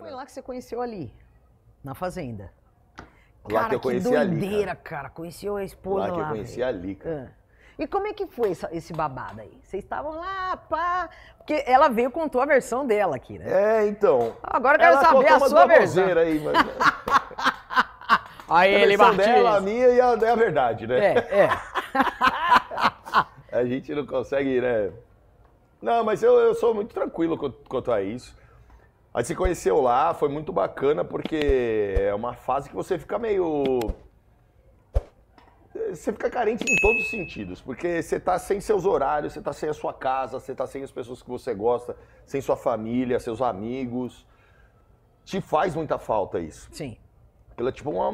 Foi lá que você conheceu ali, na fazenda. Lá cara, que eu conheci que doideira, ali, cara. cara. Conheceu a esposa lá. que eu conheci ali, cara. Ah. E como é que foi esse babado aí? Vocês estavam lá, pá. Porque ela veio e contou a versão dela aqui, né? É, então. Agora eu quero ela saber a sua versão. Aí, mas... Né? aí a ele, versão dela, a minha e a, é a verdade, né? É, é. a gente não consegue, né? Não, mas eu, eu sou muito tranquilo quanto a isso. A gente se conheceu lá, foi muito bacana, porque é uma fase que você fica meio. Você fica carente em todos os sentidos, porque você tá sem seus horários, você tá sem a sua casa, você tá sem as pessoas que você gosta, sem sua família, seus amigos. Te faz muita falta isso. Sim. Ela é tipo uma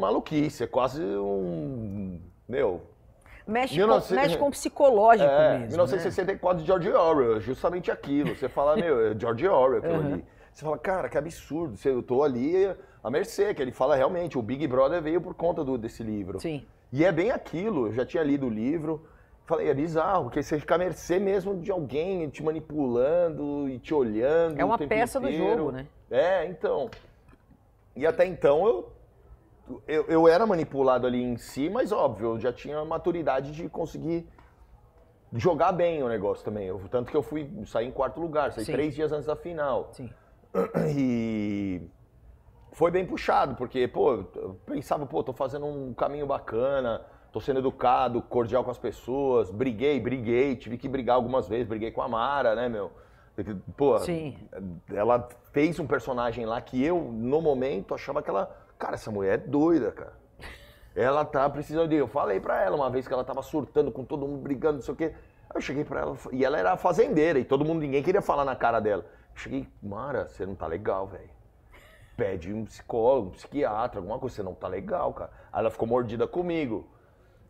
maluquice, é quase um. Meu, mexe, 19... com, mexe com o psicológico é, mesmo. 1964 né? George Orwell, é justamente aquilo. Você fala, meu, é George Orwell aquilo uhum. ali. Você fala, cara, que absurdo. Eu tô ali à mercê, que ele fala realmente, o Big Brother veio por conta do, desse livro. Sim. E é bem aquilo, eu já tinha lido o livro. Falei, é bizarro, porque você fica à mercê mesmo de alguém te manipulando e te olhando. É uma peça inteiro. do jogo, né? É, então. E até então eu eu, eu era manipulado ali em si, mas óbvio, eu já tinha maturidade de conseguir jogar bem o negócio também. Eu, tanto que eu fui sair em quarto lugar, saí Sim. três dias antes da final. Sim. E foi bem puxado, porque, pô, eu pensava, pô, tô fazendo um caminho bacana, tô sendo educado, cordial com as pessoas, briguei, briguei, tive que brigar algumas vezes, briguei com a Mara, né, meu? Pô, Sim. ela fez um personagem lá que eu, no momento, achava que ela Cara, essa mulher é doida, cara. Ela tá precisando de. Eu falei pra ela uma vez que ela tava surtando com todo mundo, brigando, não sei o quê. Aí eu cheguei pra ela e ela era fazendeira e todo mundo, ninguém queria falar na cara dela. Eu cheguei, Mara, você não tá legal, velho. Pede um psicólogo, um psiquiatra, alguma coisa, você não tá legal, cara. Aí ela ficou mordida comigo.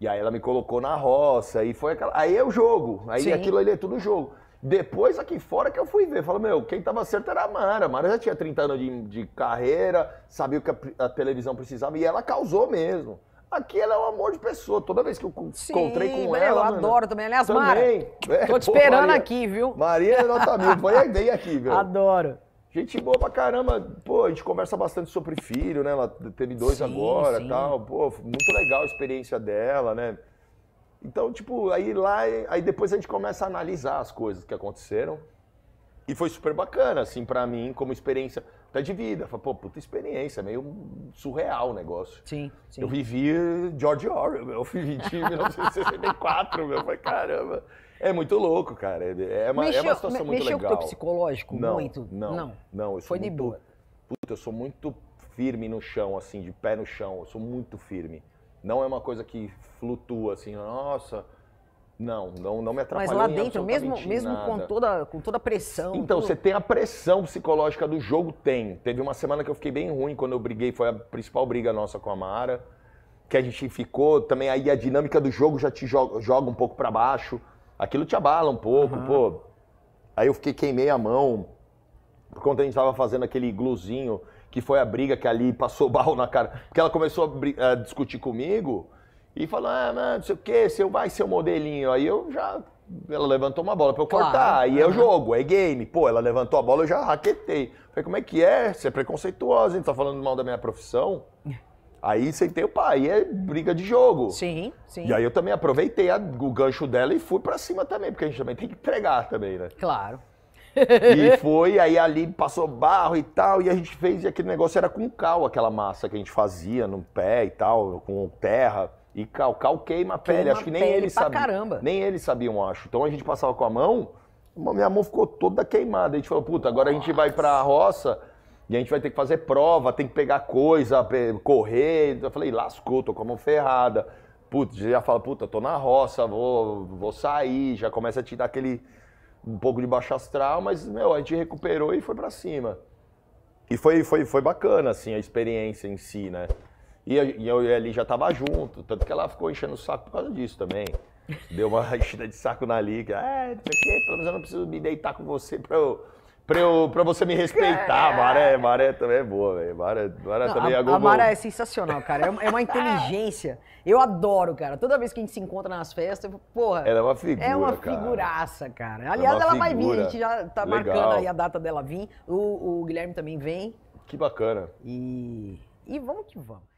E aí ela me colocou na roça e foi aquela. Aí é o jogo. Aí Sim. aquilo ali é tudo jogo. Depois, aqui fora, que eu fui ver. Falei, meu, quem tava certo era a Mara. A Mara já tinha 30 anos de, de carreira, sabia o que a, a, televisão precisava e ela causou mesmo. Aqui ela é um amor de pessoa. Toda vez que eu Sim, encontrei com ela. Eu mano, adoro também. Aliás, também. Mara. É, tô te pô, esperando Maria, aqui, viu? Maria é nota mil. Foi bem aqui, viu? Adoro. Gente boa pra caramba. Pô, a gente conversa bastante sobre filho, né? Ela teve dois sim, agora e tal. Pô, muito legal a experiência dela, né? Então, tipo, aí lá, aí depois a gente começa a analisar as coisas que aconteceram. E foi super bacana, assim, para mim, como experiência até de vida. Falei, pô, puta experiência, meio surreal o negócio. Sim, sim. Eu vivi George Orwell, meu, eu vivi de 1964, meu. Falei, caramba. É muito louco, cara. É, é, é uma, mexeu, é uma situação me, muito legal. Mexeu com o psicológico não, muito? Não, não. não foi muito, de boa. Puta, eu sou muito firme no chão, assim, de pé no chão. Eu sou muito firme. Não é uma coisa que flutua assim, nossa. Não, não, não me atrapalhou. Mas lá dentro, mesmo, mesmo com, toda, com toda a pressão. Então, tudo... você tem a pressão psicológica do jogo? Tem. Teve uma semana que eu fiquei bem ruim quando eu briguei, foi a principal briga nossa com a Mara. Que a gente ficou, também aí a dinâmica do jogo já te joga, joga um pouco para baixo. Aquilo te abala um pouco, uhum. pô. Aí eu fiquei, queimei a mão. Por conta a gente tava fazendo aquele gluzinho que foi a briga que ali passou barro na cara. Porque ela começou a, a discutir comigo e falou, ah, não, não sei o quê, seu vai ser o modelinho. Aí eu já. Ela levantou uma bola pra eu cortar. Claro. E é o jogo, é game. Pô, ela levantou a bola, eu já raquetei. Falei, como é que é? Você é preconceituosa, hein? Tá falando mal da minha profissão? Aí sentei o pai, aí é briga de jogo. Sim, sim. E aí eu também aproveitei a, o gancho dela e fui para cima também, porque a gente também tem que entregar também, né? Claro e foi, aí ali passou barro e tal, e a gente fez, e aquele negócio era com cal, aquela massa que a gente fazia no pé e tal, com terra. E cal, cal queima a pele, queima acho que nem ele sabia. caramba. Nem eles sabiam, acho. Então a gente passava com a mão, minha mão ficou toda queimada. A gente falou, puta, agora Nossa. a gente vai pra roça e a gente vai ter que fazer prova, tem que pegar coisa, correr. Eu falei, lascou, tô com a mão ferrada. Putz, já fala, puta, tô na roça, vou, vou sair, já começa a te dar aquele um pouco de baixo astral, mas, meu, a gente recuperou e foi para cima. E foi, foi, foi bacana, assim, a experiência em si, né? E, eu e ali já tava junto, tanto que ela ficou enchendo o saco por causa disso também. Deu uma enchida de saco na liga. É, não sei o quê, pelo menos eu não preciso me deitar com você pra eu pra, eu, pra você me respeitar. É. Maré, Maré também é boa, velho. Maré, Maré Não, também é a, é Google. A Maré é sensacional, cara. É uma é inteligência. Eu adoro, cara. Toda vez que a gente se encontra nas festas, eu, porra. Ela é uma figura. É uma figuraça, cara. cara. É Aliás, é ela figura. vai vir. A gente já tá Legal. marcando aí a data dela vir. O, o Guilherme também vem. Que bacana. E, e vamos que vamos.